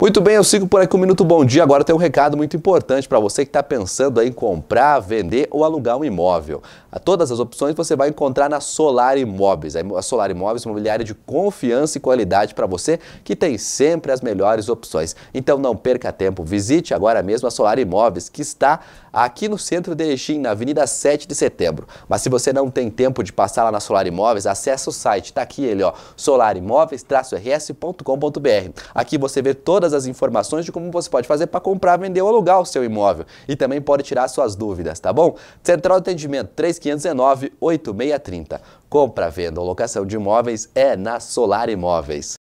Muito bem, eu sigo por aqui com o Minuto Bom Dia. Agora tem um recado muito importante para você que está pensando em comprar, vender ou alugar um imóvel. A todas as opções você vai encontrar na Solar Imóveis. A Solar Imóveis é uma imobiliária de confiança e qualidade para você que tem sempre as melhores opções. Então não perca tempo, visite agora mesmo a Solar Imóveis, que está aqui no centro de Erechim, na Avenida 7 de Setembro. Mas se você não tem tempo de passar lá na Solar Imóveis, acesse o site, está aqui ele, ó, solarimóveis-rs.com.br. Aqui você vê todas todas as informações de como você pode fazer para comprar, vender ou alugar o seu imóvel. E também pode tirar suas dúvidas, tá bom? Central de Atendimento 3519 8630. Compra, venda ou locação de imóveis é na Solar Imóveis.